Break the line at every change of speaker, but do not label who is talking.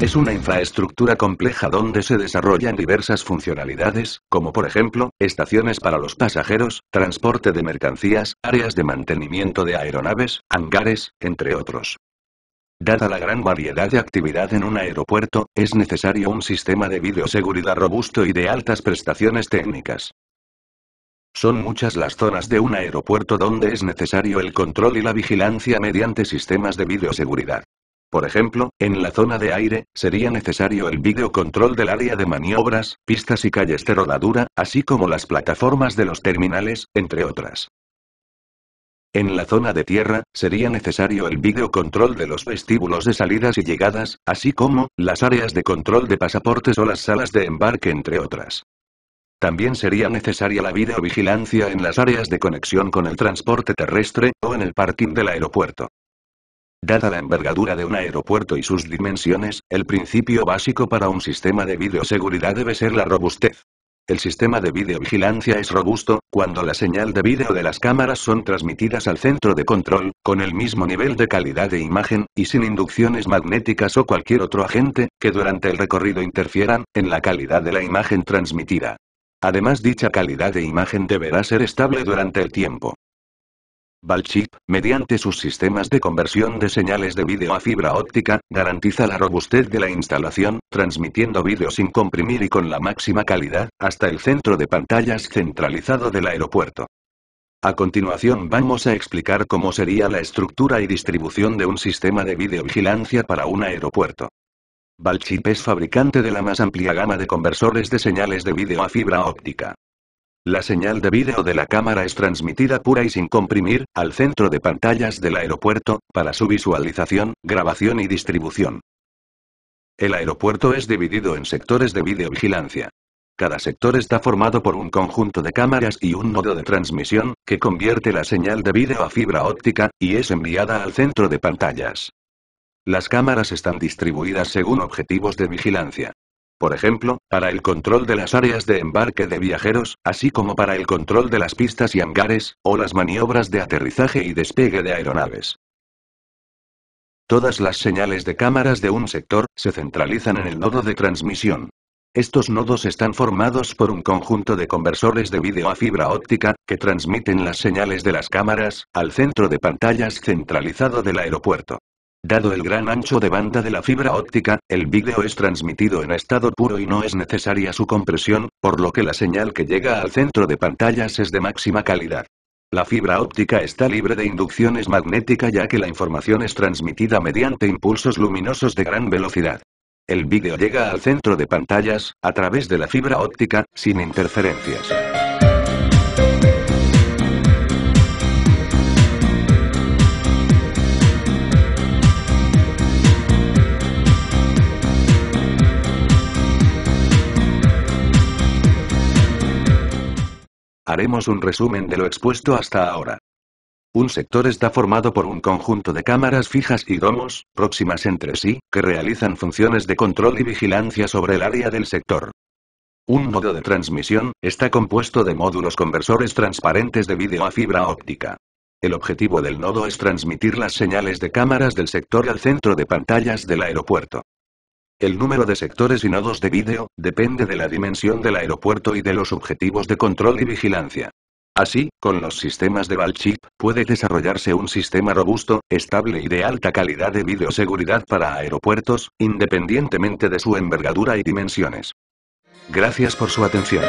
es una infraestructura compleja donde se desarrollan diversas funcionalidades, como por ejemplo, estaciones para los pasajeros, transporte de mercancías, áreas de mantenimiento de aeronaves, hangares, entre otros. Dada la gran variedad de actividad en un aeropuerto, es necesario un sistema de videoseguridad robusto y de altas prestaciones técnicas. Son muchas las zonas de un aeropuerto donde es necesario el control y la vigilancia mediante sistemas de videoseguridad. Por ejemplo, en la zona de aire, sería necesario el videocontrol del área de maniobras, pistas y calles de rodadura, así como las plataformas de los terminales, entre otras. En la zona de tierra, sería necesario el videocontrol de los vestíbulos de salidas y llegadas, así como, las áreas de control de pasaportes o las salas de embarque entre otras. También sería necesaria la videovigilancia en las áreas de conexión con el transporte terrestre, o en el parking del aeropuerto. Dada la envergadura de un aeropuerto y sus dimensiones, el principio básico para un sistema de videoseguridad debe ser la robustez. El sistema de videovigilancia es robusto, cuando la señal de vídeo de las cámaras son transmitidas al centro de control, con el mismo nivel de calidad de imagen, y sin inducciones magnéticas o cualquier otro agente, que durante el recorrido interfieran, en la calidad de la imagen transmitida. Además dicha calidad de imagen deberá ser estable durante el tiempo. Balchip, mediante sus sistemas de conversión de señales de vídeo a fibra óptica, garantiza la robustez de la instalación, transmitiendo vídeo sin comprimir y con la máxima calidad, hasta el centro de pantallas centralizado del aeropuerto. A continuación vamos a explicar cómo sería la estructura y distribución de un sistema de videovigilancia para un aeropuerto. Valchip es fabricante de la más amplia gama de conversores de señales de vídeo a fibra óptica. La señal de vídeo de la cámara es transmitida pura y sin comprimir, al centro de pantallas del aeropuerto, para su visualización, grabación y distribución. El aeropuerto es dividido en sectores de videovigilancia. Cada sector está formado por un conjunto de cámaras y un nodo de transmisión, que convierte la señal de vídeo a fibra óptica, y es enviada al centro de pantallas. Las cámaras están distribuidas según objetivos de vigilancia por ejemplo, para el control de las áreas de embarque de viajeros, así como para el control de las pistas y hangares, o las maniobras de aterrizaje y despegue de aeronaves. Todas las señales de cámaras de un sector se centralizan en el nodo de transmisión. Estos nodos están formados por un conjunto de conversores de vídeo a fibra óptica, que transmiten las señales de las cámaras, al centro de pantallas centralizado del aeropuerto. Dado el gran ancho de banda de la fibra óptica, el vídeo es transmitido en estado puro y no es necesaria su compresión, por lo que la señal que llega al centro de pantallas es de máxima calidad. La fibra óptica está libre de inducciones magnéticas ya que la información es transmitida mediante impulsos luminosos de gran velocidad. El vídeo llega al centro de pantallas, a través de la fibra óptica, sin interferencias. Haremos un resumen de lo expuesto hasta ahora. Un sector está formado por un conjunto de cámaras fijas y domos, próximas entre sí, que realizan funciones de control y vigilancia sobre el área del sector. Un nodo de transmisión está compuesto de módulos conversores transparentes de vídeo a fibra óptica. El objetivo del nodo es transmitir las señales de cámaras del sector al centro de pantallas del aeropuerto. El número de sectores y nodos de vídeo, depende de la dimensión del aeropuerto y de los objetivos de control y vigilancia. Así, con los sistemas de Valchip, puede desarrollarse un sistema robusto, estable y de alta calidad de videoseguridad para aeropuertos, independientemente de su envergadura y dimensiones. Gracias por su atención.